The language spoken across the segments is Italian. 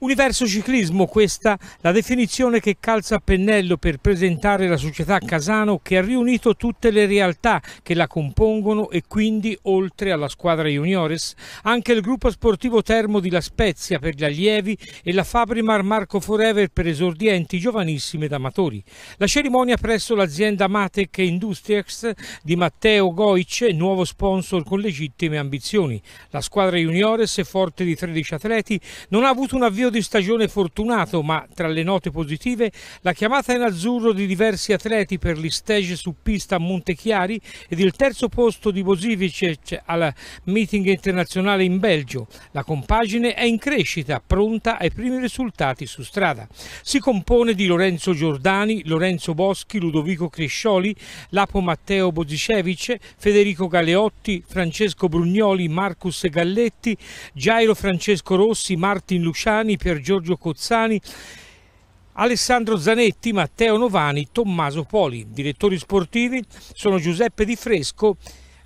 Universo Ciclismo, questa la definizione che calza a pennello per presentare la società Casano che ha riunito tutte le realtà che la compongono e quindi, oltre alla squadra juniores, anche il gruppo sportivo Termo di La Spezia per gli allievi e la Fabrimar Marco Forever per esordienti giovanissimi ed amatori. La cerimonia presso l'azienda Matec Industries di Matteo Goic, nuovo sponsor con legittime ambizioni. La squadra juniores, forte di 13 atleti, non ha avuto un avvio di stagione fortunato, ma tra le note positive la chiamata in azzurro di diversi atleti per gli stage su pista a Montechiari ed il terzo posto di Bosivicic al meeting internazionale in Belgio. La compagine è in crescita, pronta ai primi risultati su strada. Si compone di Lorenzo Giordani, Lorenzo Boschi, Ludovico Crescioli, Lapo Matteo Bozicevic, Federico Galeotti, Francesco Brugnoli, Marcus Galletti, Gairo Francesco Rossi, Martin Luciani, Pier Giorgio Cozzani, Alessandro Zanetti, Matteo Novani, Tommaso Poli. Direttori sportivi sono Giuseppe Di Fresco,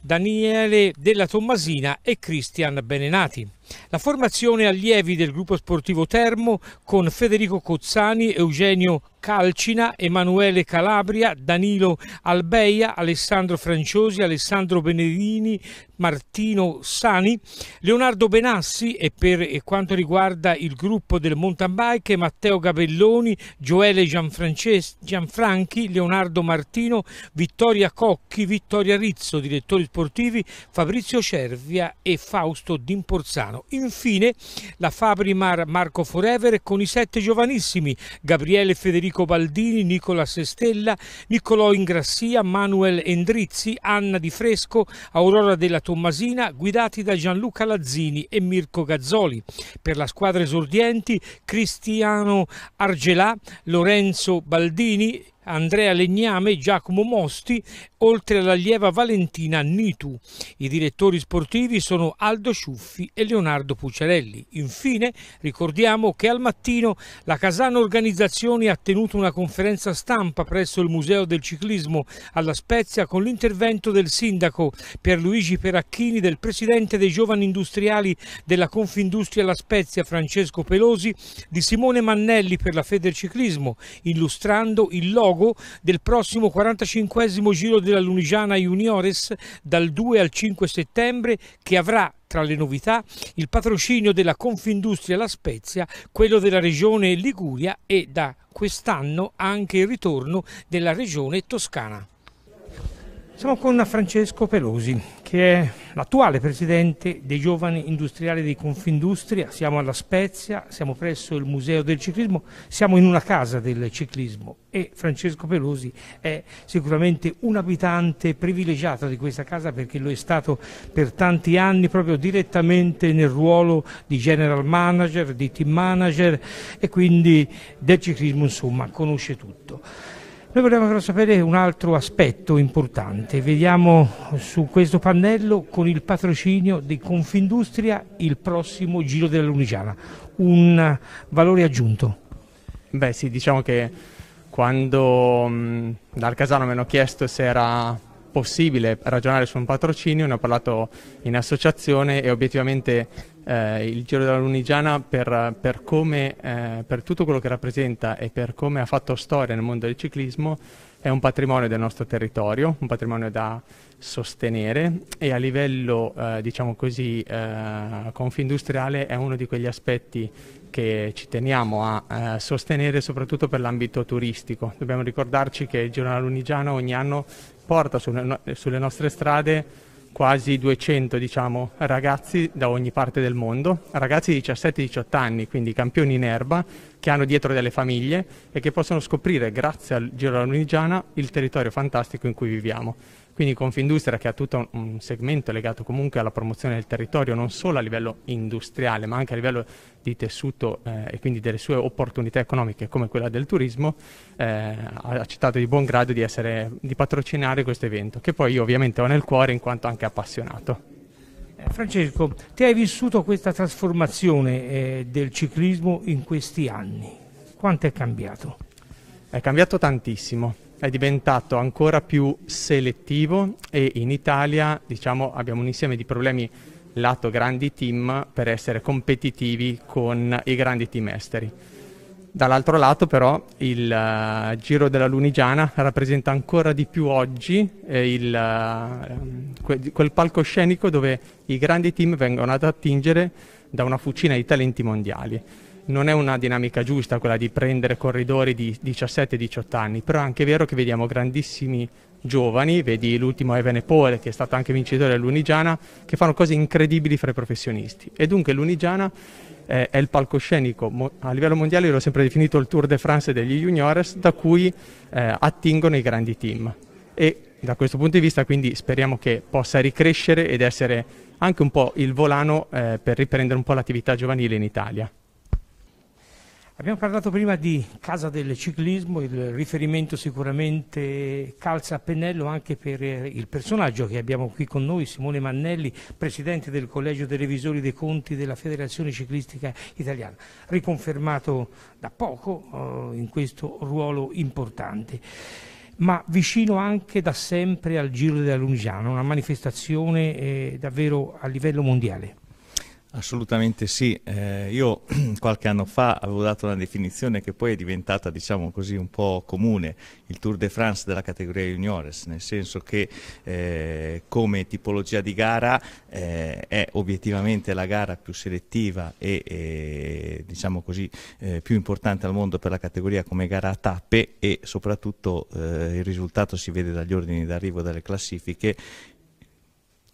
Daniele Della Tommasina e Cristian Benenati. La formazione allievi del gruppo sportivo Termo con Federico Cozzani, Eugenio Calcina, Emanuele Calabria, Danilo Albeia, Alessandro Franciosi, Alessandro Benedini, Martino Sani, Leonardo Benassi e per quanto riguarda il gruppo del mountain bike Matteo Gabelloni, Gioele Gianfranchi, Leonardo Martino, Vittoria Cocchi, Vittoria Rizzo, direttori sportivi Fabrizio Cervia e Fausto D'Imporzano. Infine la Fabri Marco Forever con i sette giovanissimi Gabriele Federico Baldini, Nicola Sestella, Niccolò Ingrassia, Manuel Endrizzi, Anna Di Fresco, Aurora della Tommasina, guidati da Gianluca Lazzini e Mirko Gazzoli. Per la squadra esordienti Cristiano Argelà, Lorenzo Baldini, Andrea Legname, Giacomo Mosti, oltre all'allieva Valentina Nitu. I direttori sportivi sono Aldo Ciuffi e Leonardo Pucciarelli. Infine ricordiamo che al mattino la Casano Organizzazioni ha tenuto una conferenza stampa presso il Museo del Ciclismo alla Spezia con l'intervento del sindaco Pierluigi Peracchini, del presidente dei giovani industriali della Confindustria La Spezia Francesco Pelosi, di Simone Mannelli per la Federciclismo, illustrando il logo del prossimo 45 giro del della Lunigiana Juniores dal 2 al 5 settembre che avrà tra le novità il patrocinio della Confindustria La Spezia, quello della regione Liguria e da quest'anno anche il ritorno della regione Toscana. Siamo con Francesco Pelosi, che è l'attuale presidente dei giovani industriali di Confindustria, siamo alla Spezia, siamo presso il Museo del Ciclismo, siamo in una casa del ciclismo e Francesco Pelosi è sicuramente un abitante privilegiato di questa casa perché lo è stato per tanti anni proprio direttamente nel ruolo di general manager, di team manager e quindi del ciclismo insomma conosce tutto. Noi vorremmo sapere un altro aspetto importante, vediamo su questo pannello con il patrocinio di Confindustria il prossimo Giro della Lunigiana, un valore aggiunto. Beh sì, diciamo che quando mh, mm, dal Casano mi hanno chiesto se era possibile ragionare su un patrocinio, ne ho parlato in associazione e obiettivamente eh, il Giro della Lunigiana per, per, come, eh, per, tutto quello che rappresenta e per come ha fatto storia nel mondo del ciclismo è un patrimonio del nostro territorio, un patrimonio da sostenere e a livello eh, diciamo così eh, confindustriale è uno di quegli aspetti che ci teniamo a eh, sostenere soprattutto per l'ambito turistico. Dobbiamo ricordarci che il Giro della Lunigiana ogni anno porta sulle, no- sulle nostre strade quasi 200 diciamo, ragazzi da ogni parte del mondo, ragazzi di 17-18 anni, quindi campioni in erba, che hanno dietro delle famiglie e che possono scoprire, grazie al Giro della Lunigiana, il territorio fantastico in cui viviamo. Quindi Confindustria, che ha tutto un segmento legato comunque alla promozione del territorio, non solo a livello industriale, ma anche a livello di tessuto eh, e quindi delle sue opportunità economiche come quella del turismo, eh, ha accettato di buon grado di, essere, di patrocinare questo evento, che poi io ovviamente ho nel cuore in quanto anche appassionato. Eh, Francesco, ti hai vissuto questa trasformazione eh, del ciclismo in questi anni. Quanto è cambiato? È cambiato tantissimo è diventato ancora più selettivo e in Italia diciamo, abbiamo un insieme di problemi lato grandi team per essere competitivi con i grandi team esteri. Dall'altro lato però il uh, Giro della Lunigiana rappresenta ancora di più oggi eh, il, uh, que- quel palcoscenico dove i grandi team vengono ad attingere da una fucina di talenti mondiali non è una dinamica giusta quella di prendere corridori di 17-18 anni, però è anche vero che vediamo grandissimi giovani, vedi l'ultimo Evan Paul che è stato anche vincitore dell'Unigiana, che fanno cose incredibili fra i professionisti e dunque l'Unigiana eh, è il palcoscenico, a livello mondiale l'ho sempre definito il Tour de France degli juniores, da cui eh, attingono i grandi team e da questo punto di vista quindi speriamo che possa ricrescere ed essere anche un po' il volano eh, per riprendere un po' l'attività giovanile in Italia. Abbiamo parlato prima di Casa del Ciclismo, il riferimento sicuramente calza a pennello anche per il personaggio che abbiamo qui con noi, Simone Mannelli, Presidente del Collegio dei Revisori dei Conti della Federazione Ciclistica Italiana, riconfermato da poco eh, in questo ruolo importante ma vicino anche da sempre al Giro della Lunigiana, una manifestazione eh, davvero a livello mondiale. Assolutamente sì, eh, io qualche anno fa avevo dato una definizione che poi è diventata diciamo così un po' comune, il Tour de France della categoria juniores, nel senso che eh, come tipologia di gara eh, è obiettivamente la gara più selettiva e, e diciamo così eh, più importante al mondo per la categoria come gara a tappe e soprattutto eh, il risultato si vede dagli ordini d'arrivo dalle classifiche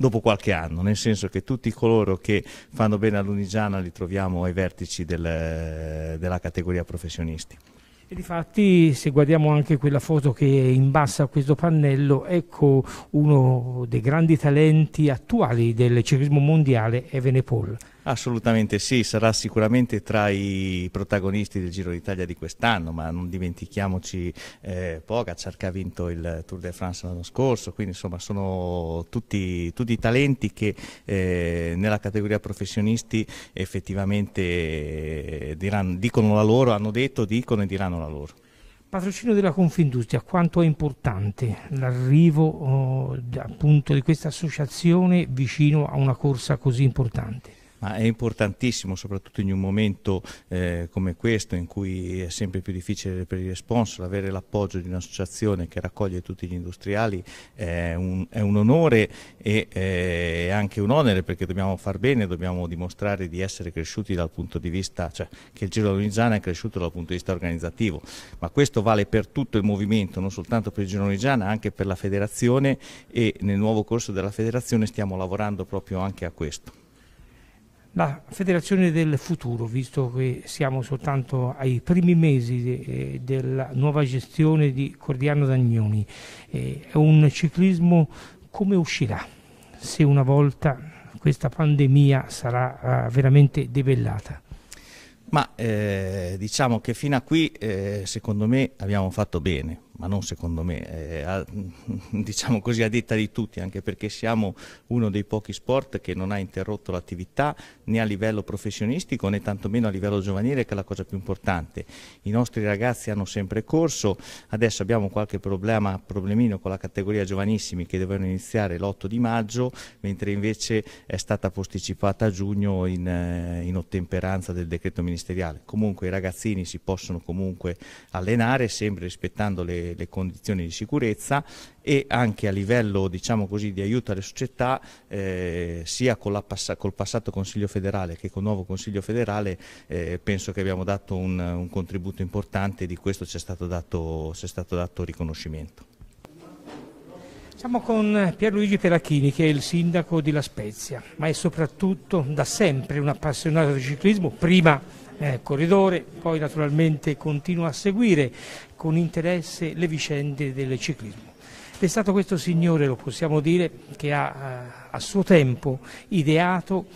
dopo qualche anno, nel senso che tutti coloro che fanno bene all'Unigiana li troviamo ai vertici del, della categoria professionisti. E difatti, se guardiamo anche quella foto che è in basso a questo pannello, ecco uno dei grandi talenti attuali del ciclismo mondiale, Evene Paul. Assolutamente sì, sarà sicuramente tra i protagonisti del Giro d'Italia di quest'anno, ma non dimentichiamoci eh, Pogacar che ha vinto il Tour de France l'anno scorso, quindi insomma sono tutti, tutti talenti che eh, nella categoria professionisti effettivamente eh, diranno, dicono la loro, hanno detto, dicono e diranno la loro. Patrocinio della Confindustria, quanto è importante l'arrivo oh, appunto di questa associazione vicino a una corsa così importante? ma è importantissimo soprattutto in un momento eh, come questo in cui è sempre più difficile per i sponsor avere l'appoggio di un'associazione che raccoglie tutti gli industriali è un, è un onore e eh, è anche un onere perché dobbiamo far bene, dobbiamo dimostrare di essere cresciuti dal punto di vista, cioè che il Giro Lunigiana è cresciuto dal punto di vista organizzativo, ma questo vale per tutto il movimento, non soltanto per il Giro Lunigiana, anche per la federazione e nel nuovo corso della federazione stiamo lavorando proprio anche a questo la federazione del futuro, visto che siamo soltanto ai primi mesi de, eh, della nuova gestione di Cordiano Dagnoni, eh, è un ciclismo come uscirà se una volta questa pandemia sarà eh, veramente debellata? Ma eh, diciamo che fino a qui eh, secondo me abbiamo fatto bene ma non secondo me, eh, a, diciamo così a detta di tutti, anche perché siamo uno dei pochi sport che non ha interrotto l'attività né a livello professionistico né tantomeno a livello giovanile che è la cosa più importante. I nostri ragazzi hanno sempre corso, adesso abbiamo qualche problema, problemino con la categoria giovanissimi che dovevano iniziare l'8 di maggio, mentre invece è stata posticipata a giugno in, eh, in ottemperanza del decreto ministeriale. Comunque i ragazzini si possono comunque allenare, sempre rispettando le le, condizioni di sicurezza e anche a livello diciamo così, di aiuto alle società, eh, sia pass col passato Consiglio federale che col nuovo Consiglio federale, eh, penso che abbiamo dato un, un contributo importante e di questo ci è stato dato, è stato dato riconoscimento. Siamo con Pierluigi Perachini che è il sindaco di La Spezia, ma è soprattutto da sempre un appassionato di ciclismo, prima eh, corridore, poi naturalmente continua a seguire con interesse le vicende del ciclismo. è stato questo signore, lo possiamo dire, che ha eh, a suo tempo ideato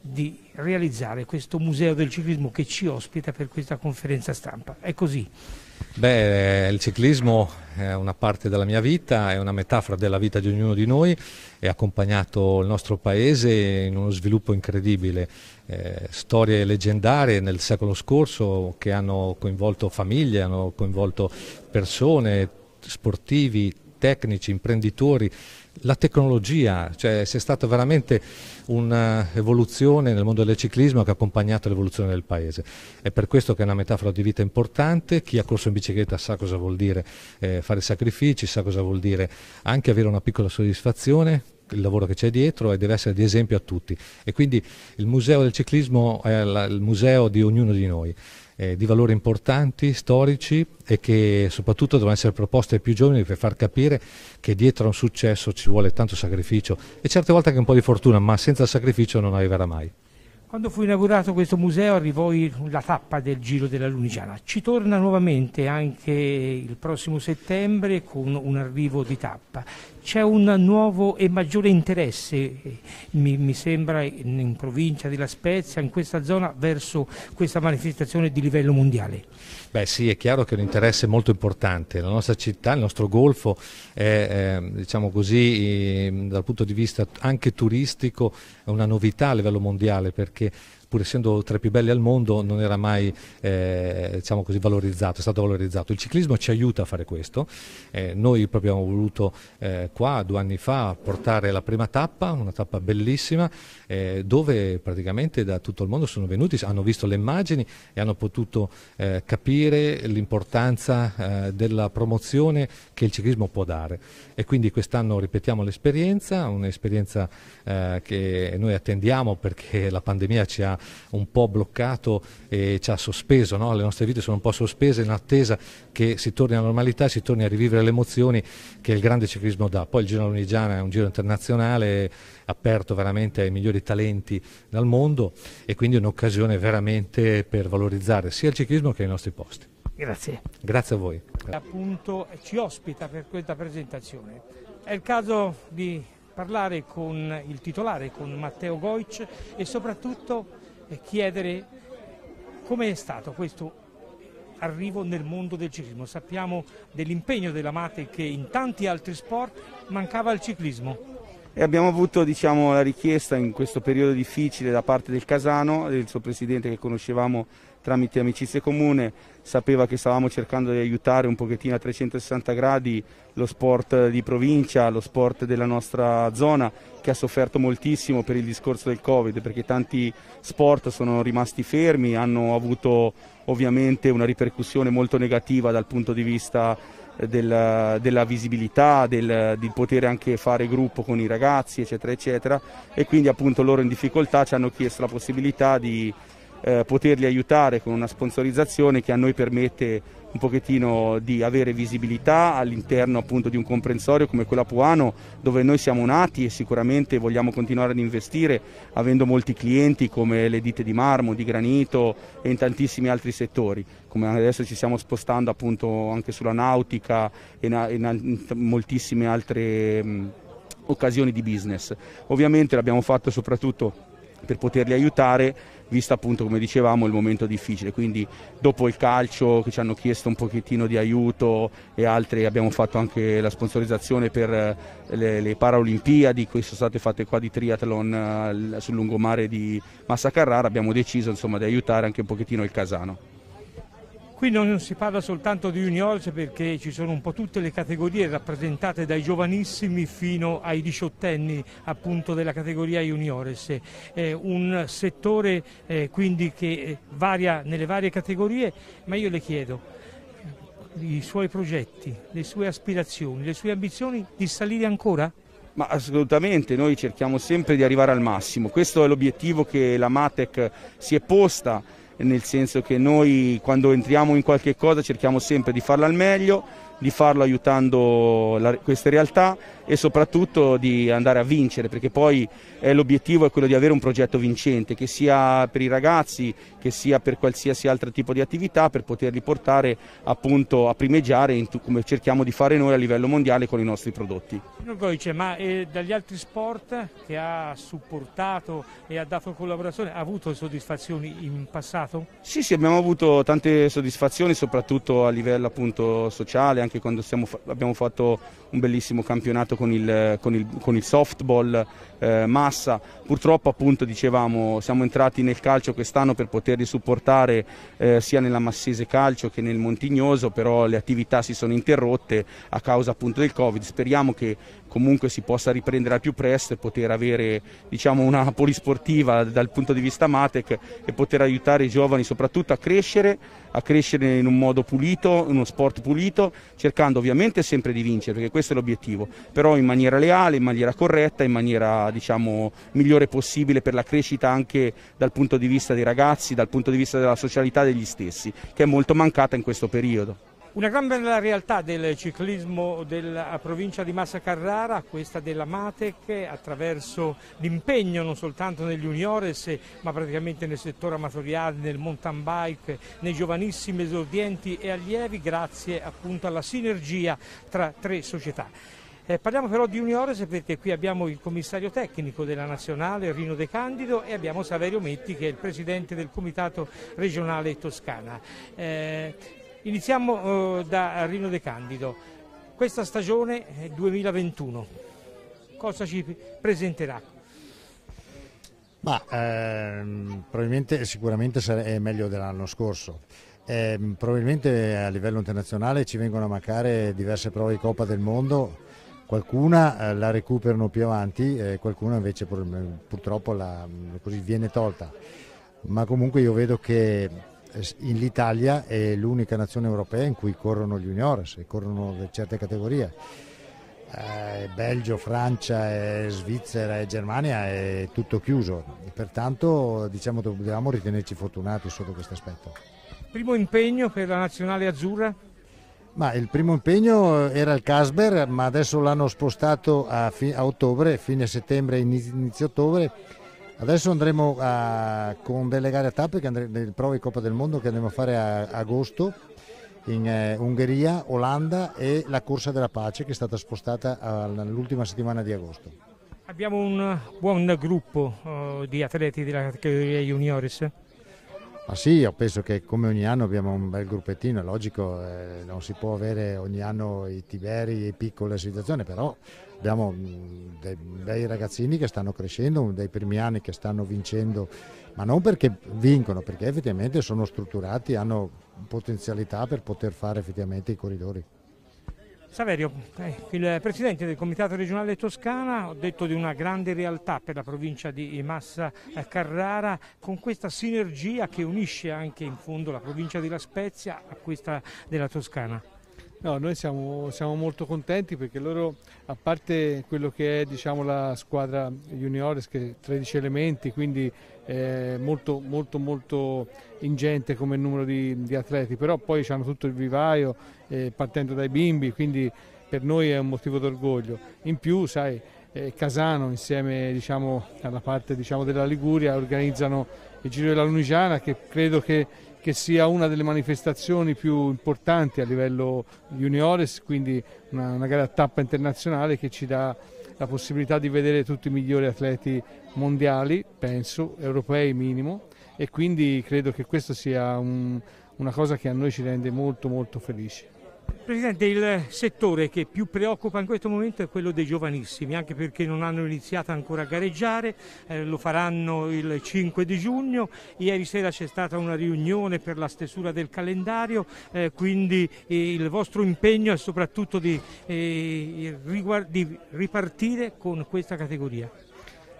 di realizzare questo museo del ciclismo che ci ospita per questa conferenza stampa. È così. Beh, eh, il ciclismo è una parte della mia vita, è una metafora della vita di ognuno di noi è accompagnato il nostro paese in uno sviluppo incredibile eh, storie leggendarie nel secolo scorso che hanno coinvolto famiglie, hanno coinvolto persone, sportivi, tecnici, imprenditori, la tecnologia, cioè c'è stata veramente un'evoluzione nel mondo del ciclismo che ha accompagnato l'evoluzione del paese. È per questo che è una metafora di vita importante, chi ha corso in bicicletta sa cosa vuol dire eh, fare sacrifici, sa cosa vuol dire anche avere una piccola soddisfazione, il lavoro che c'è dietro e deve essere di esempio a tutti. E quindi il museo del ciclismo è il museo di ognuno di noi, eh, di valori importanti, storici e che soprattutto devono essere proposte ai più giovani per far capire che dietro a un successo ci vuole tanto sacrificio e certe volte anche un po' di fortuna, ma senza sacrificio non arriverà mai. Quando fu inaugurato questo museo arrivò la tappa del Giro della Lunigiana. Ci torna nuovamente anche il prossimo settembre con un arrivo di tappa. C'è un nuovo e maggiore interesse, mi, mi sembra, in, in provincia della Spezia, in questa zona, verso questa manifestazione di livello mondiale. Beh sì, è chiaro che è un interesse molto importante. La nostra città, il nostro golfo è, eh, diciamo così, dal punto di vista anche turistico, è una novità a livello mondiale perché pur essendo tra i più belli al mondo, non era mai eh, diciamo così, valorizzato, è stato valorizzato. Il ciclismo ci aiuta a fare questo. Eh, noi proprio abbiamo voluto eh, qua due anni fa portare la prima tappa, una tappa bellissima, eh, dove praticamente da tutto il mondo sono venuti, hanno visto le immagini e hanno potuto eh, capire l'importanza eh, della promozione che il ciclismo può dare. E quindi quest'anno ripetiamo l'esperienza, un'esperienza che noi attendiamo perché la pandemia ci ha un po' bloccato e ci ha sospeso, no? le nostre vite sono un po' sospese in attesa che si torni alla normalità, si torni a rivivere le emozioni che il grande ciclismo dà. Poi il Giro Lunigiana è un giro internazionale aperto veramente ai migliori talenti dal mondo e quindi un'occasione veramente per valorizzare sia il ciclismo che i nostri posti. Grazie. Grazie a voi. Appunto ci ospita per questa presentazione. È il caso di parlare con il titolare, con Matteo Goic e soprattutto chiedere come è stato questo arrivo nel mondo del ciclismo. Sappiamo dell'impegno della Mate che in tanti altri sport mancava il ciclismo. E abbiamo avuto diciamo, la richiesta in questo periodo difficile da parte del Casano, del suo presidente che conoscevamo tramite amicizie comune, sapeva che stavamo cercando di aiutare un pochettino a 360 gradi lo sport di provincia, lo sport della nostra zona che ha sofferto moltissimo per il discorso del Covid perché tanti sport sono rimasti fermi, hanno avuto ovviamente una ripercussione molto negativa dal punto di vista del, della visibilità, del, di poter anche fare gruppo con i ragazzi eccetera eccetera e quindi appunto loro in difficoltà ci hanno chiesto la possibilità di eh, poterli aiutare con una sponsorizzazione che a noi permette un pochettino di avere visibilità all'interno appunto di un comprensorio come quello a Puano dove noi siamo nati e sicuramente vogliamo continuare ad investire avendo molti clienti come le ditte di marmo, di granito e in tantissimi altri settori come adesso ci stiamo spostando appunto anche sulla nautica e in, moltissime altre mm, occasioni di business ovviamente l'abbiamo fatto soprattutto per poterli aiutare vista appunto come dicevamo il momento difficile, quindi dopo il calcio che ci hanno chiesto un pochettino di aiuto e altri abbiamo fatto anche la sponsorizzazione per eh, le, le Paralimpiadi che sono state fatte qua di triathlon eh, sul lungomare di Massa Carrara, abbiamo deciso insomma di aiutare anche un pochettino il Casano. Qui non si parla soltanto di juniors perché ci sono un po' tutte le categorie rappresentate dai giovanissimi fino ai diciottenni appunto della categoria juniores. È eh, un settore eh, quindi che eh, varia nelle varie categorie, ma io le chiedo i suoi progetti, le sue aspirazioni, le sue ambizioni di salire ancora? Ma assolutamente, noi cerchiamo sempre di arrivare al massimo, questo è l'obiettivo che la Matec si è posta nel senso che noi quando entriamo in qualche cosa cerchiamo sempre di farla al meglio, di farlo aiutando la, queste realtà e soprattutto di andare a vincere, perché poi eh, l'obiettivo è quello di avere un progetto vincente, che sia per i ragazzi, che sia per qualsiasi altro tipo di attività, per poterli portare appunto a primeggiare t- come cerchiamo di fare noi a livello mondiale con i nostri prodotti. Goice, ma eh, dagli altri sport che ha supportato e ha dato collaborazione, ha avuto soddisfazioni in passato? Sì, sì, abbiamo avuto tante soddisfazioni, soprattutto a livello appunto sociale, anche quando siamo, abbiamo fatto un bellissimo campionato con il, con il, con il softball eh, massa. Purtroppo appunto dicevamo siamo entrati nel calcio quest'anno per poterli supportare eh, sia nella Massese Calcio che nel Montignoso, però le attività si sono interrotte a causa appunto del Covid. Speriamo che comunque si possa riprendere al più presto e poter avere diciamo, una polisportiva dal punto di vista Matec e poter aiutare i giovani soprattutto a crescere, a crescere in un modo pulito, in uno sport pulito, cercando ovviamente sempre di vincere, perché questo è l'obiettivo, però in maniera leale, in maniera corretta, in maniera diciamo, migliore possibile per la crescita anche dal punto di vista dei ragazzi, dal punto di vista della socialità degli stessi, che è molto mancata in questo periodo. Una gran bella realtà del ciclismo della provincia di Massa Carrara, questa della Matec, attraverso l'impegno non soltanto negli juniores, ma praticamente nel settore amatoriale, nel mountain bike, nei giovanissimi esordienti e allievi, grazie appunto alla sinergia tra tre società. Eh, parliamo però di Uniores perché qui abbiamo il commissario tecnico della nazionale Rino De Candido e abbiamo Saverio Metti che è il presidente del comitato regionale Toscana. Eh, Iniziamo eh, da Rino De Candido. Questa stagione 2021 eh, cosa ci presenterà? Ma, ehm, sicuramente è meglio dell'anno scorso. Eh, probabilmente a livello internazionale ci vengono a mancare diverse prove di Coppa del Mondo, qualcuna eh, la recuperano più avanti, eh, qualcuna invece purtroppo la, così viene tolta. Ma comunque io vedo che l'Italia è l'unica nazione europea in cui corrono gli juniores e corrono certe categorie. Eh, Belgio, Francia, eh, Svizzera e Germania è tutto chiuso, pertanto diciamo dobbiamo ritenerci fortunati sotto questo aspetto. Primo impegno per la nazionale azzurra? Ma il primo impegno era il Casber, ma adesso l'hanno spostato a, fi- a ottobre, fine settembre, inizio ottobre Adesso andremo a, con delle gare a tappe, che andremo, le prove Coppa del Mondo che andremo a fare a, a agosto in eh, Ungheria, Olanda e la Corsa della Pace che è stata spostata all'ultima settimana di agosto. Abbiamo un eh, buon gruppo uh, di atleti della categoria juniores. Ma sì, io penso che come ogni anno abbiamo un bel gruppettino, è logico, eh, non si può avere ogni anno i Tiberi e piccole piccoli situazioni, però abbiamo mm, dei, dei, ragazzini che stanno crescendo, dei primi anni che stanno vincendo, ma non perché vincono, perché effettivamente sono strutturati, hanno potenzialità per poter fare effettivamente i corridori. Saverio, eh, il presidente del Comitato regionale Toscana ha detto di una grande realtà per la provincia di Massa eh, Carrara con questa sinergia che unisce anche in fondo la provincia di La Spezia a questa della Toscana. No, noi siamo, siamo, molto contenti perché loro, a parte quello che è diciamo, la squadra juniores che è 13 elementi, quindi è molto, molto, molto ingente come numero di, di atleti, però poi hanno tutto il vivaio eh, partendo dai bimbi, quindi per noi è un motivo d'orgoglio. In più, sai, eh, Casano insieme diciamo, alla parte diciamo, della Liguria organizzano il Giro della Lunigiana che credo che che sia una delle manifestazioni più importanti a livello juniores, quindi una, una gara a tappa internazionale che ci dà la possibilità di vedere tutti i migliori atleti mondiali, penso, europei minimo, e quindi credo che questa sia un, una cosa che a noi ci rende molto molto felici. Presidente, il settore che più preoccupa in questo momento è quello dei giovanissimi, anche perché non hanno iniziato ancora a gareggiare, eh, lo faranno il 5 di giugno, ieri sera c'è stata una riunione per la stesura del calendario, eh, quindi eh, il vostro impegno è soprattutto di, eh, di ripartire con questa categoria.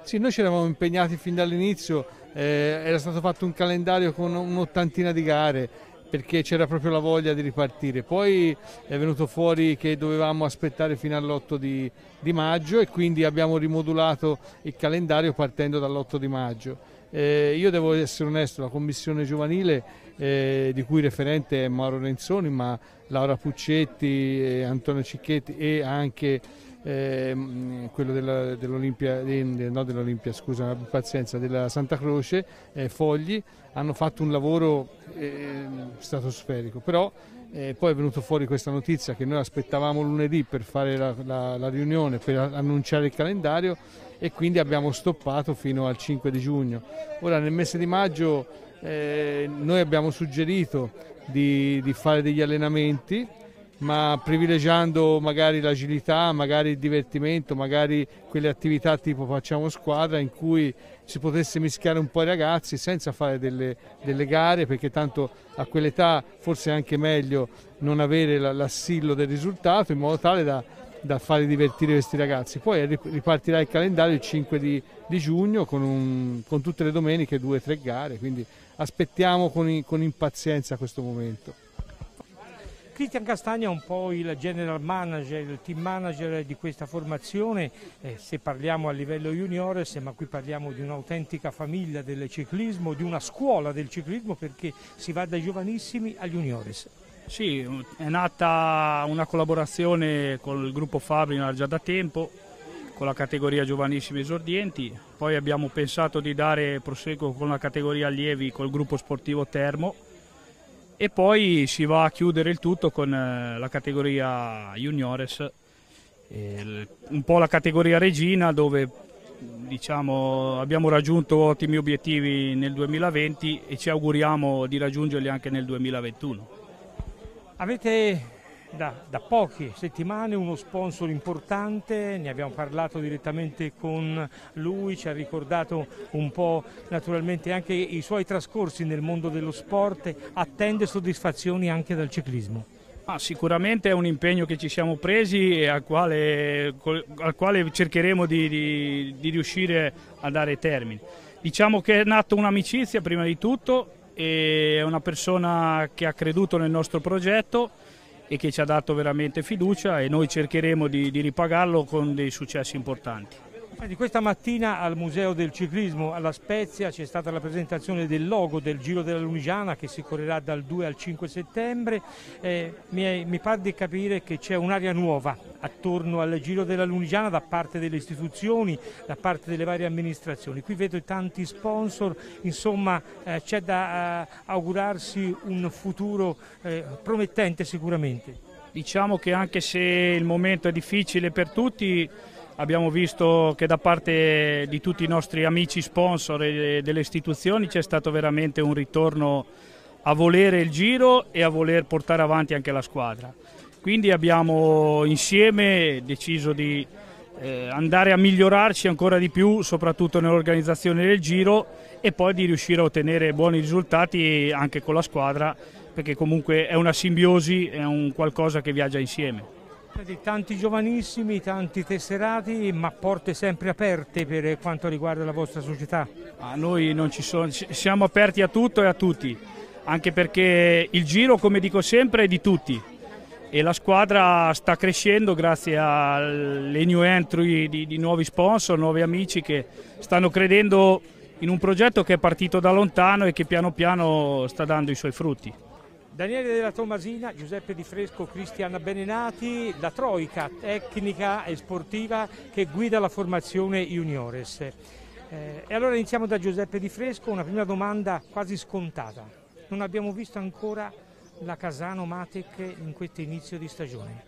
Sì, noi ci eravamo impegnati fin dall'inizio, eh, era stato fatto un calendario con un'ottantina di gare, perché c'era proprio la voglia di ripartire. Poi è venuto fuori che dovevamo aspettare fino all'8 di, di maggio e quindi abbiamo rimodulato il calendario partendo dall'8 di maggio. Eh, io devo essere onesto, la commissione giovanile eh, di cui referente è Mauro Renzoni, ma Laura Puccetti, eh, Antonio Cicchetti e anche eh, quello della, dell'Olimpia, eh, no, dell'Olimpia, scusa, pazienza, della Santa Croce, eh, Fogli, hanno fatto un lavoro ehm, stratosferico, però eh, poi è venuto fuori questa notizia che noi aspettavamo lunedì per fare la, la, la riunione, per annunciare il calendario e quindi abbiamo stoppato fino al 5 di giugno. Ora nel mese di maggio eh, noi abbiamo suggerito di, di, fare degli allenamenti ma privilegiando magari l'agilità, magari il divertimento, magari quelle attività tipo facciamo squadra in cui si potesse mischiare un po' i ragazzi senza fare delle, delle gare perché tanto a quell'età forse è anche meglio non avere l'assillo del risultato in modo tale da, da fare divertire questi ragazzi. Poi ripartirà il calendario il 5 di, di giugno con, un, con, tutte le domeniche due o tre gare, quindi aspettiamo con, con impazienza questo momento. Cristian Castagna è un po' il general manager, il team manager di questa formazione, eh, se parliamo a livello juniores, ma qui parliamo di un'autentica famiglia del ciclismo, di una scuola del ciclismo perché si va dai giovanissimi agli juniores. Sì, è nata una collaborazione con il gruppo Fabrina già da tempo, con la categoria giovanissimi esordienti, poi abbiamo pensato di dare proseguo con la categoria allievi col gruppo sportivo Termo e poi si va a chiudere il tutto con eh, la categoria juniores, un po' la categoria regina dove diciamo, abbiamo raggiunto ottimi obiettivi nel 2020 e ci auguriamo di raggiungerli anche nel 2021. Avete da, da, poche settimane uno sponsor importante, ne abbiamo parlato direttamente con lui, ci ha ricordato un po' naturalmente anche i suoi trascorsi nel mondo dello sport, attende soddisfazioni anche dal ciclismo. Ah, sicuramente è un impegno che ci siamo presi e al quale, al quale cercheremo di, di, di riuscire a dare termine. Diciamo che è nata un'amicizia prima di tutto, è una persona che ha creduto nel nostro progetto e che ci ha dato veramente fiducia e noi cercheremo di, di ripagarlo con dei successi importanti. Questa mattina al Museo del Ciclismo alla Spezia c'è stata la presentazione del logo del Giro della Lunigiana che si correrà dal 2 al 5 settembre. Eh, mi, mi pare di capire che c'è un'area nuova attorno al Giro della Lunigiana da parte delle istituzioni, da parte delle varie amministrazioni. Qui vedo tanti sponsor, insomma eh, c'è da eh, augurarsi un futuro eh, promettente sicuramente. Diciamo che anche se il momento è difficile per tutti, Abbiamo visto che da parte di tutti i nostri amici sponsor e delle istituzioni c'è stato veramente un ritorno a volere il giro e a voler portare avanti anche la squadra. Quindi abbiamo insieme deciso di eh, andare a migliorarci ancora di più, soprattutto nell'organizzazione del giro e poi di riuscire a ottenere buoni risultati anche con la squadra, perché comunque è una simbiosi, è un qualcosa che viaggia insieme. Tanti giovanissimi, tanti tesserati, ma porte sempre aperte per quanto riguarda la vostra società. A noi non ci sono, siamo aperti a tutto e a tutti, anche perché il giro, come dico sempre, è di tutti e la squadra sta crescendo grazie alle new entry di, di nuovi sponsor, nuovi amici che stanno credendo in un progetto che è partito da lontano e che piano piano sta dando i suoi frutti. Daniele della Tomasina, Giuseppe Di Fresco, Cristiana Benenati, la troica tecnica e sportiva che guida la formazione juniores. Eh, e allora iniziamo da Giuseppe Di Fresco, una prima domanda quasi scontata. Non abbiamo visto ancora la Casano Matic in questo inizio di stagione?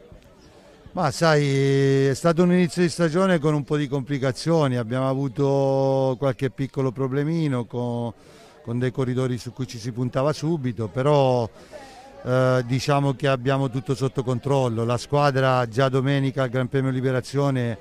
Ma sai, è stato un inizio di stagione con un po' di complicazioni, abbiamo avuto qualche piccolo problemino con con dei corridori su cui ci si puntava subito, però eh, diciamo che abbiamo tutto sotto controllo. La squadra già domenica al Gran Premio Liberazione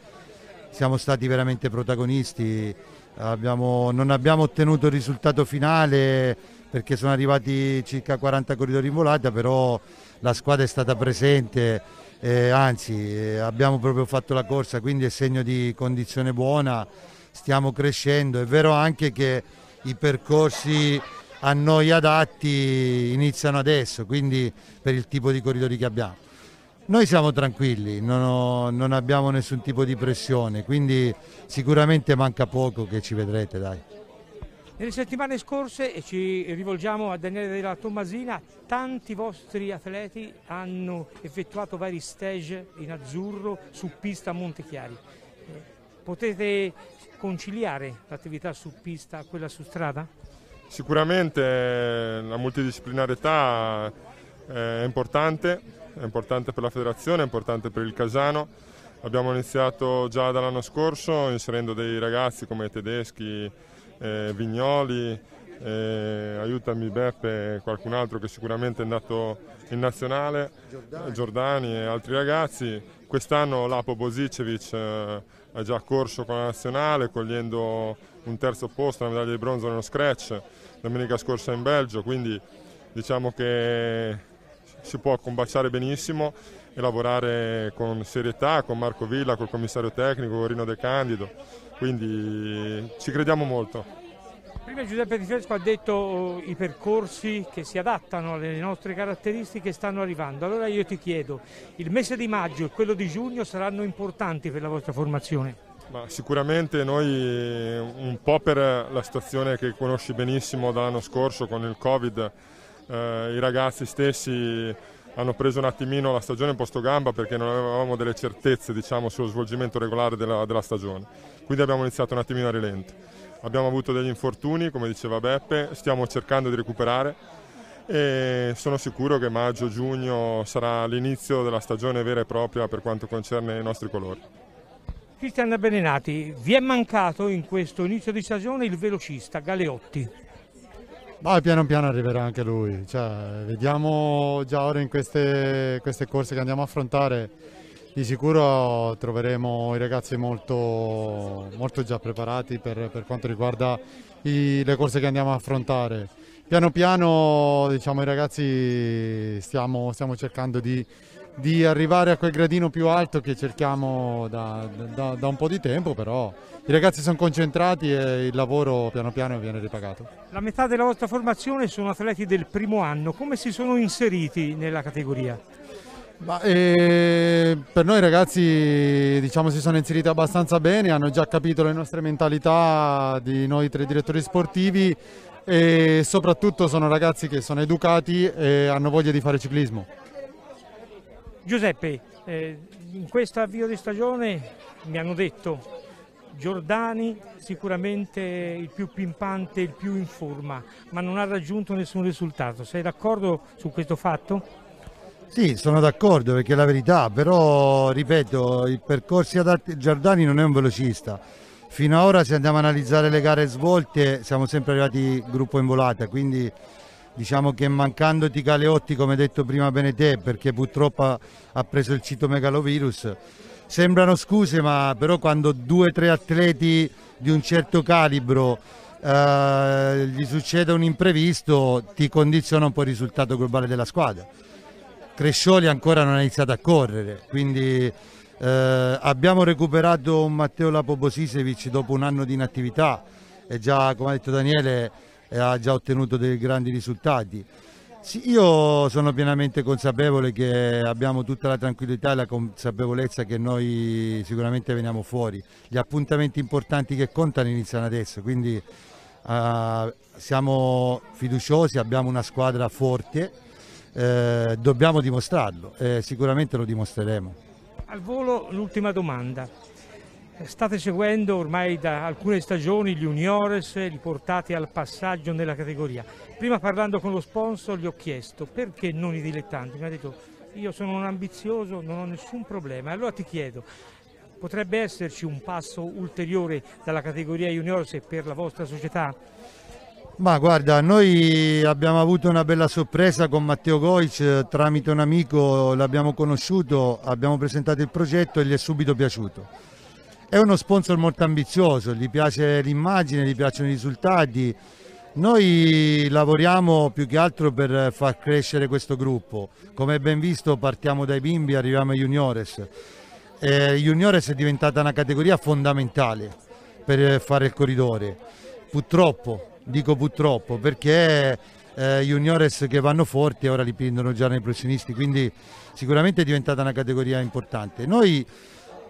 siamo stati veramente protagonisti, abbiamo, non abbiamo ottenuto il risultato finale perché sono arrivati circa 40 corridori in volata, però la squadra è stata presente, eh, anzi eh, abbiamo proprio fatto la corsa, quindi è segno di condizione buona, stiamo crescendo, è vero anche che i percorsi a noi adatti iniziano adesso, quindi per il tipo di corridori che abbiamo. Noi siamo tranquilli, non, ho, non abbiamo nessun tipo di pressione, quindi sicuramente manca poco che ci vedrete, dai. Nelle settimane scorse, e ci rivolgiamo a Daniele della Tommasina, tanti vostri atleti hanno effettuato vari stage in azzurro su pista a Montechiari potete conciliare l'attività su pista a quella su strada? Sicuramente eh, la multidisciplinarietà eh, è importante, è importante per la federazione, è importante per il Casano. Abbiamo iniziato già dall'anno scorso inserendo dei ragazzi come Tedeschi, eh, Vignoli, eh, aiutami Beppe e qualcun altro che sicuramente è andato in nazionale, Giordani, Giordani e altri ragazzi. Quest'anno Lapo Bosicevic eh, ha già corso con la nazionale cogliendo un terzo posto, una medaglia di bronzo nello scratch domenica scorsa in Belgio, quindi diciamo che si può combaciare benissimo e lavorare con serietà con Marco Villa, col commissario tecnico, con Rino De Candido, quindi ci crediamo molto. Prima Giuseppe Di Fresco ha detto eh, i percorsi che si adattano alle nostre caratteristiche stanno arrivando. Allora io ti chiedo, il mese di maggio e quello di giugno saranno importanti per la vostra formazione? Ma sicuramente noi un po' per la situazione che conosci benissimo dall'anno scorso con il Covid, eh, i ragazzi stessi hanno preso un attimino la stagione in posto gamba perché non avevamo delle certezze diciamo, sullo svolgimento regolare della, della stagione. Quindi abbiamo iniziato un attimino a rilento abbiamo avuto degli infortuni, come diceva Beppe, stiamo cercando di recuperare e sono sicuro che maggio-giugno sarà l'inizio della stagione vera e propria per quanto concerne i nostri colori. Cristiana Beninati, vi è mancato in questo inizio di stagione il velocista Galeotti? Ma piano piano arriverà anche lui, cioè, vediamo già ora in queste, queste corse che andiamo a affrontare di sicuro troveremo i ragazzi molto, molto già preparati per, per quanto riguarda i, le corse che andiamo a affrontare. Piano piano diciamo, i ragazzi stiamo, stiamo cercando di, di, arrivare a quel gradino più alto che cerchiamo da, da, da un po' di tempo, però i ragazzi sono concentrati e il lavoro piano piano viene ripagato. La metà della vostra formazione sono atleti del primo anno, come si sono inseriti nella categoria? Ma, eh, per noi ragazzi diciamo, si sono inseriti abbastanza bene, hanno già capito le nostre mentalità di noi tre direttori sportivi e soprattutto sono ragazzi che sono educati e hanno voglia di fare ciclismo. Giuseppe, eh, in questo avvio di stagione mi hanno detto Giordani sicuramente il più pimpante, il più in forma, ma non ha raggiunto nessun risultato. Sei d'accordo su questo fatto? Sì, sono d'accordo perché è la verità, però ripeto, il percorso ad Arte Giordani non è un velocista. Fino ad ora se andiamo a analizzare le gare svolte siamo sempre arrivati gruppo in volata, quindi diciamo che mancandoti Galeotti, come detto prima bene te perché purtroppo ha preso il citomegalovirus, sembrano scuse ma però quando due o tre atleti di un certo calibro eh, gli succede un imprevisto ti condiziona un po' il risultato globale della squadra. Crescioli ancora non ha iniziato a correre, quindi eh, abbiamo recuperato un Matteo Lapobosisevic dopo un anno di inattività e già, come ha detto Daniele, eh, ha già ottenuto dei grandi risultati. Sì, io sono pienamente consapevole che abbiamo tutta la tranquillità e la consapevolezza che noi sicuramente veniamo fuori. Gli appuntamenti importanti che contano iniziano adesso, quindi eh, siamo fiduciosi, abbiamo una squadra forte eh, dobbiamo dimostrarlo e sicuramente lo dimostreremo. Al volo l'ultima domanda. State seguendo ormai da alcune stagioni gli juniores riportati al passaggio nella categoria. Prima parlando con lo sponsor gli ho chiesto perché non i dilettanti, mi ha detto io sono un ambizioso, non ho nessun problema. Allora ti chiedo, potrebbe esserci un passo ulteriore dalla categoria juniors per la vostra società? Ma guarda, noi abbiamo avuto una bella sorpresa con Matteo Goic, eh, tramite un amico l'abbiamo conosciuto, abbiamo presentato il progetto e gli è subito piaciuto. È uno sponsor molto ambizioso, gli piace l'immagine, gli piacciono i risultati. Noi lavoriamo più che altro per far crescere questo gruppo. Come ben visto partiamo dai bimbi, arriviamo ai juniores. Eh, juniores è diventata una categoria fondamentale per fare il corridore. Purtroppo dico purtroppo, perché eh, juniores che vanno forti ora li prendono già nei professionisti, quindi sicuramente è diventata una categoria importante. Noi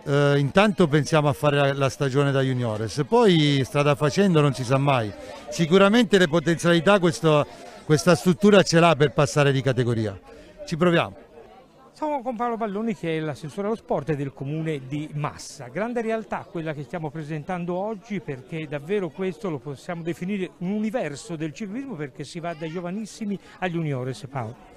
eh, intanto pensiamo a fare la, stagione da juniores, poi strada facendo non si sa mai. Sicuramente le potenzialità questo, questa struttura ce l'ha per passare di categoria. Ci proviamo. Siamo con Paolo Balloni che è l'assessore allo sport del comune di Massa. Grande realtà quella che stiamo presentando oggi perché davvero questo lo possiamo definire un universo del ciclismo perché si va dai giovanissimi agli juniores Paolo.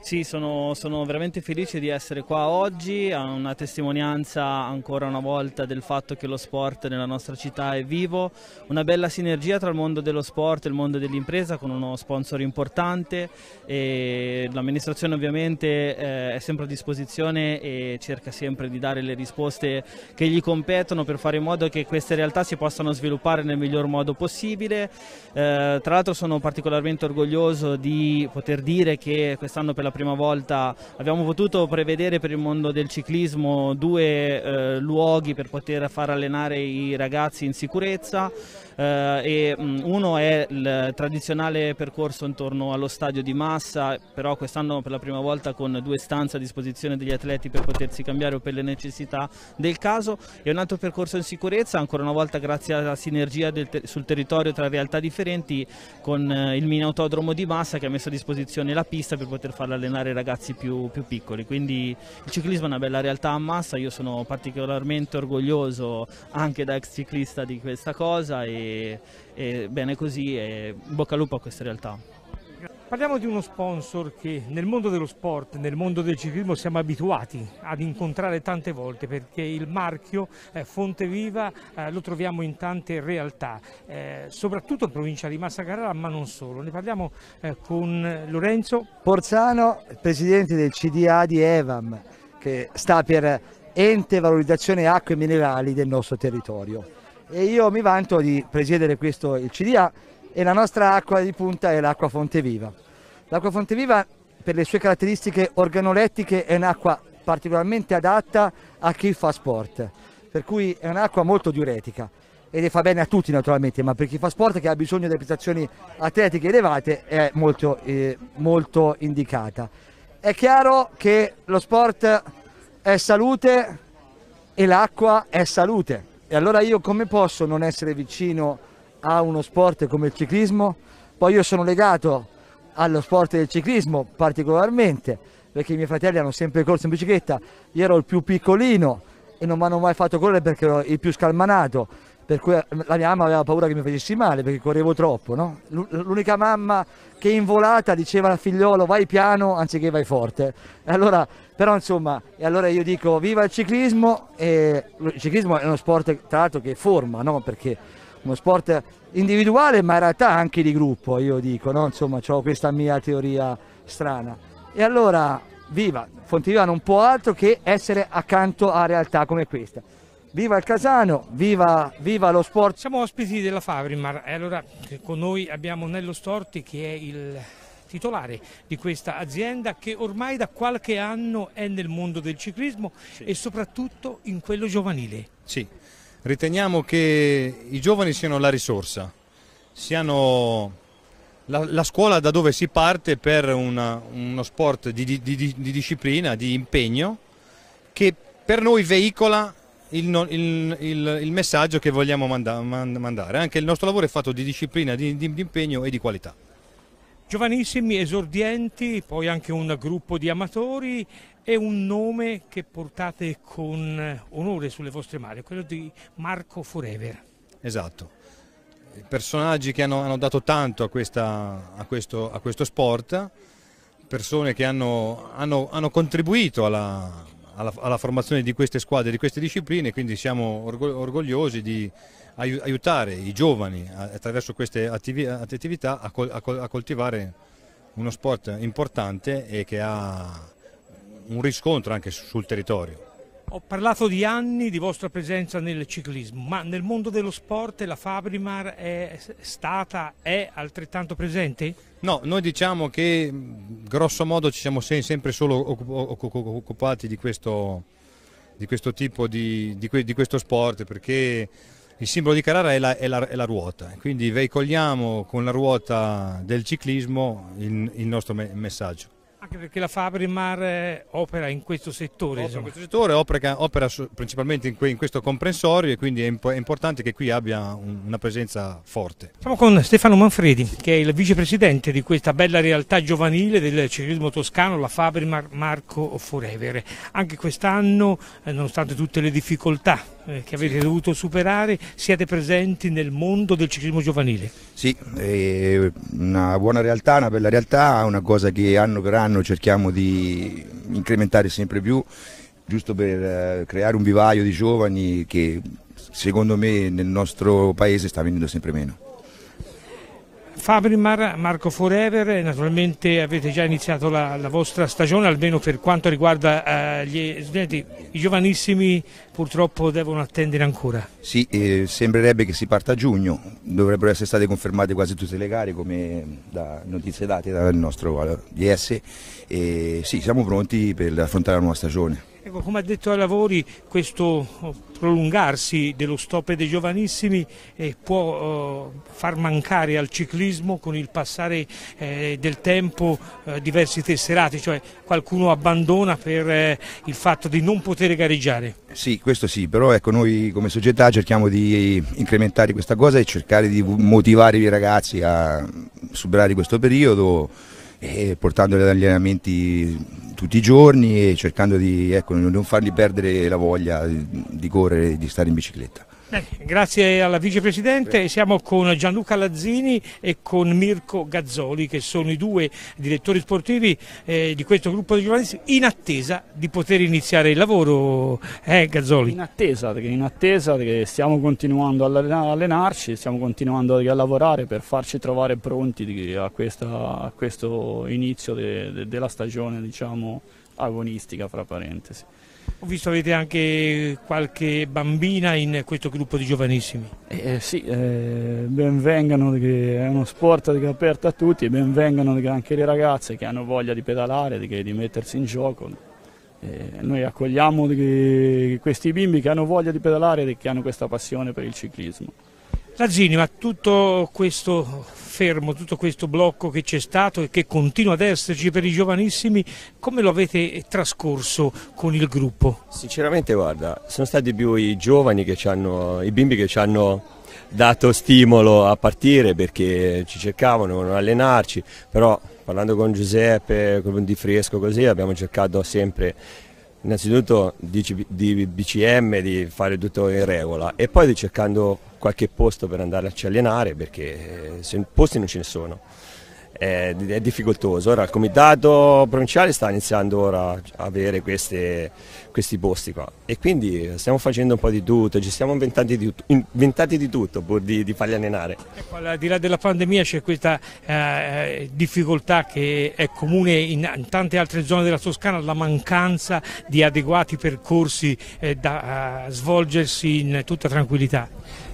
Sì, sono, sono, veramente felice di essere qua oggi, è una testimonianza ancora una volta del fatto che lo sport nella nostra città è vivo, una bella sinergia tra il mondo dello sport e il mondo dell'impresa con uno sponsor importante e l'amministrazione ovviamente eh, è sempre a disposizione e cerca sempre di dare le risposte che gli competono per fare in modo che queste realtà si possano sviluppare nel miglior modo possibile. Eh, tra l'altro sono particolarmente orgoglioso di poter dire che quest'anno per la prima volta abbiamo potuto prevedere per il mondo del ciclismo due eh, luoghi per poter far allenare i ragazzi in sicurezza eh, e mh, uno è il tradizionale percorso intorno allo stadio di Massa, però quest'anno per la prima volta con due stanze a disposizione degli atleti per potersi cambiare o per le necessità del caso e un altro percorso in sicurezza ancora una volta grazie alla sinergia te sul territorio tra realtà differenti con eh, il mini autodromo di Massa che ha messo a disposizione la pista per poter farla allenare ragazzi più, più, piccoli. Quindi il ciclismo è una bella realtà a massa, io sono particolarmente orgoglioso anche da ex ciclista di questa cosa e, e bene così e bocca al lupo a questa realtà. Parliamo di uno sponsor che nel mondo dello sport, nel mondo del ciclismo siamo abituati ad incontrare tante volte perché il marchio eh, Fonte Viva eh, lo troviamo in tante realtà, eh, soprattutto in provincia di Massa Carrara ma non solo. Ne parliamo eh, con Lorenzo Porzano, presidente del CDA di Evam che sta per Ente Valorizzazione Acque e Minerali del nostro territorio e io mi vanto di presiedere questo il CDA e la nostra acqua di punta è l'acqua Fonteviva. L'acqua Fonteviva per le sue caratteristiche organolettiche è un'acqua particolarmente adatta a chi fa sport, per cui è un'acqua molto diuretica e le fa bene a tutti naturalmente, ma per chi fa sport che ha bisogno di prestazioni atletiche elevate è molto, eh, molto indicata. È chiaro che lo sport è salute e l'acqua è salute e allora io come posso non essere vicino a a uno sport come il ciclismo. Poi io sono legato allo sport del ciclismo particolarmente perché i miei fratelli hanno sempre corso in bicicletta, io ero il più piccolino e non mi hanno mai fatto correre perché ero il più scalmanato, per cui eh, la mia mamma aveva paura che mi facessi male perché correvo troppo, no? l'unica mamma che in volata diceva al figliolo vai piano anziché vai forte, e allora, però insomma, e allora io dico viva il ciclismo, e il ciclismo è uno sport tra l'altro che forma, no? perché uno sport individuale ma in realtà anche di gruppo, io dico, no? insomma ho questa mia teoria strana. E allora viva, Fontiviva non può altro che essere accanto a realtà come questa. Viva il Casano, viva, viva lo sport. Siamo ospiti della Fabrimar e allora eh, con noi abbiamo Nello Storti che è il titolare di questa azienda che ormai da qualche anno è nel mondo del ciclismo sì. e soprattutto in quello giovanile. Sì. Riteniamo che i giovani siano la risorsa, siano la, la scuola da dove si parte per una, uno sport di, di, di, di, disciplina, di impegno, che per noi veicola il, il, il, il messaggio che vogliamo manda, mandare. Anche il nostro lavoro è fatto di disciplina, di impegno e di qualità giovanissimi, esordienti, poi anche un gruppo di amatori e un nome che portate con onore sulle vostre mani, quello di Marco Forever. Esatto, personaggi che hanno, hanno dato tanto a, questa, a, questo, a, questo, sport, persone che hanno, hanno, hanno contribuito alla, alla, alla, formazione di queste squadre, di queste discipline, quindi siamo orgogliosi di aiutare i giovani attraverso queste attività a, coltivare uno sport importante e che ha un riscontro anche sul territorio. Ho parlato di anni di vostra presenza nel ciclismo, ma nel mondo dello sport la Fabrimar è stata, è altrettanto presente? No, noi diciamo che grosso modo ci siamo sempre solo occupati di questo, di questo tipo di, di, di questo sport perché il simbolo di Carrara è la, è la, è la ruota, quindi veicoliamo con la ruota del ciclismo il, il nostro me messaggio. Anche perché la Fabrimar eh, opera in questo settore. Opera in questo settore, opera, opera principalmente in, que, in, questo comprensorio e quindi è, imp è importante che qui abbia un, una presenza forte. Siamo con Stefano Manfredi, che è il vicepresidente di questa bella realtà giovanile del ciclismo toscano, la Fabrimar Marco Forever. Anche quest'anno, eh, nonostante tutte le difficoltà eh, che avete dovuto superare, siete presenti nel mondo del ciclismo giovanile. Sì, è una buona realtà, una bella realtà, una cosa che anno per anno cerchiamo di incrementare sempre più, giusto per eh, creare un vivaio di giovani che secondo me nel nostro paese sta venendo sempre meno. Fabrimar, Marco Forever, naturalmente avete già iniziato la, la vostra stagione, almeno per quanto riguarda eh, gli studenti, i giovanissimi purtroppo devono attendere ancora. Sì, eh, sembrerebbe che si parta a giugno, dovrebbero essere state confermate quasi tutte le gare come da notizie date dal nostro DS e sì, siamo pronti per affrontare la nuova stagione. Ecco, come ha detto ai lavori, questo oh, prolungarsi dello stop dei giovanissimi eh, può eh, far mancare al ciclismo con il passare eh, del tempo eh, diversi tesserati, cioè qualcuno abbandona per eh, il fatto di non poter gareggiare. Sì, questo sì, però ecco, noi come società cerchiamo di incrementare questa cosa e cercare di motivare i ragazzi a superare questo periodo eh, portandoli ad allenamenti tutti i giorni e cercando di ecco, non fargli perdere la voglia di correre e di stare in bicicletta grazie alla vicepresidente, siamo con Gianluca Lazzini e con Mirko Gazzoli che sono i due direttori sportivi eh, di questo gruppo di giovanissimi in attesa di poter iniziare il lavoro, eh, Gazzoli? In attesa, perché, in attesa perché stiamo continuando ad allenarci, stiamo continuando a lavorare per farci trovare pronti a, questa, a questo inizio de, de, della stagione diciamo, agonistica fra parentesi. Ho visto avete anche qualche bambina in questo gruppo di giovanissimi. Eh, eh sì, eh, benvengano, è uno sport che è aperto a tutti e benvengano anche le ragazze che hanno voglia di pedalare, di mettersi in gioco. Eh, noi accogliamo questi bimbi che hanno voglia di pedalare e che hanno questa passione per il ciclismo. Lazzini, ma tutto questo fermo, tutto questo blocco che c'è stato e che continua ad esserci per i giovanissimi, come lo avete trascorso con il gruppo? Sinceramente guarda, sono stati più i giovani che ci hanno, i bimbi che ci hanno dato stimolo a partire perché ci cercavano, volevano allenarci, però parlando con Giuseppe, con Di Fresco così abbiamo cercato sempre innanzitutto di, di, BCM, di fare tutto in regola e poi di cercando qualche posto per andare a allenare perché eh, posti non ce ne sono. È, è difficoltoso. Ora il comitato provinciale sta iniziando ora a avere queste, questi posti qua. E quindi eh, stiamo facendo un po' di tutto, ci siamo inventati di, inventati di tutto pur di, di farli allenare. Ecco, al di là della pandemia c'è questa eh, eh, difficoltà che è comune in, in, tante altre zone della Toscana, la mancanza di adeguati percorsi eh, da eh, svolgersi in tutta tranquillità.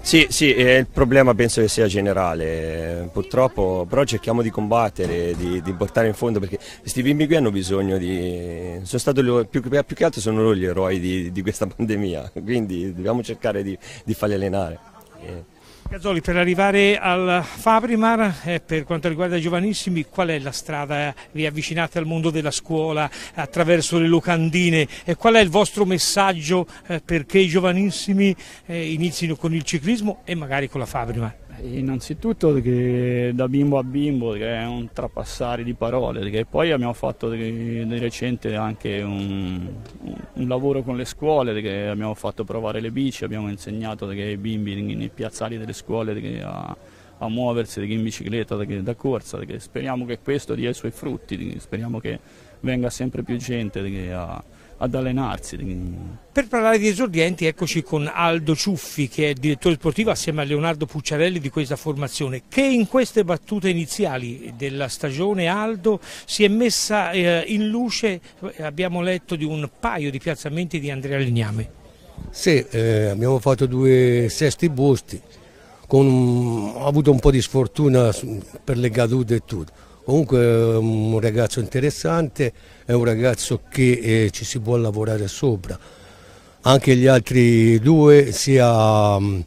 Sì, sì, eh, il problema penso che sia generale, purtroppo, però cerchiamo di combattere, di, di portare in fondo, perché questi bimbi qui hanno bisogno di... sono stato, più, più che altro sono loro gli eroi di, di questa pandemia, quindi dobbiamo cercare di, di farli allenare. Eh. Gazzoli, per arrivare al Fabrimar, eh, per quanto riguarda i giovanissimi, qual è la strada? Vi avvicinate al mondo della scuola attraverso le locandine e qual è il vostro messaggio eh, perché i giovanissimi eh, inizino con il ciclismo e magari con la Fabrimar? innanzitutto da bimbo a bimbo è un trapassare di parole, perché poi abbiamo fatto di, recente anche un, un, lavoro con le scuole, perché abbiamo fatto provare le bici, abbiamo insegnato ai bimbi nei piazzali delle scuole a, a, muoversi in bicicletta da corsa, speriamo che questo dia i suoi frutti, speriamo che venga sempre più gente a ad allenarsi. Per parlare di esordienti eccoci con Aldo Ciuffi che è direttore sportivo assieme a Leonardo Pucciarelli di questa formazione che in queste battute iniziali della stagione Aldo si è messa eh, in luce, abbiamo letto di un paio di piazzamenti di Andrea Legname. Sì, eh, abbiamo fatto due sesti busti, con, ho avuto un po' di sfortuna per le cadute e tutto Comunque è eh, un ragazzo interessante, è un ragazzo che eh, ci si può lavorare sopra. Anche gli altri due, sia mm,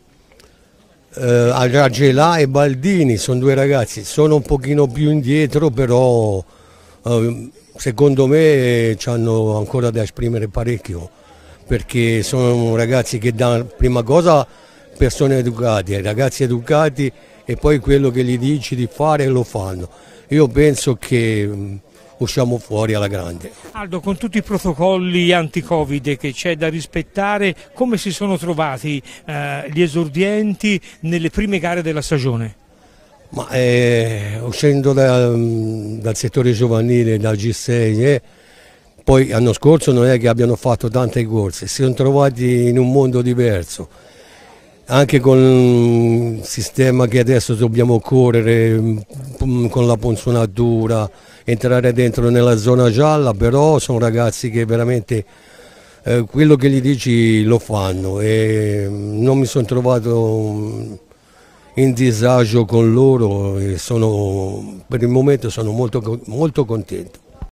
eh, Argelà e Baldini, sono due ragazzi, sono un pochino più indietro però eh, secondo me eh, ci hanno ancora da esprimere parecchio perché sono ragazzi che da prima cosa persone educate, ragazzi educati e poi quello che gli dici di fare lo fanno io penso che mm, usciamo fuori alla grande. Aldo, con tutti i protocolli anti-Covid che c'è da rispettare, come si sono trovati eh, gli esordienti nelle prime gare della stagione? Ma, eh, uscendo da, mm, dal settore giovanile, dal G6, eh, poi l'anno scorso non è che abbiano fatto tante corse, si sono trovati in un mondo diverso anche con il sistema che adesso dobbiamo correre mm, mm, con la punzonatura, entrare dentro nella zona gialla, però sono ragazzi che veramente eh, quello che gli dici lo fanno e mm, non mi sono trovato in disagio con loro e sono, per il momento sono molto, molto contento.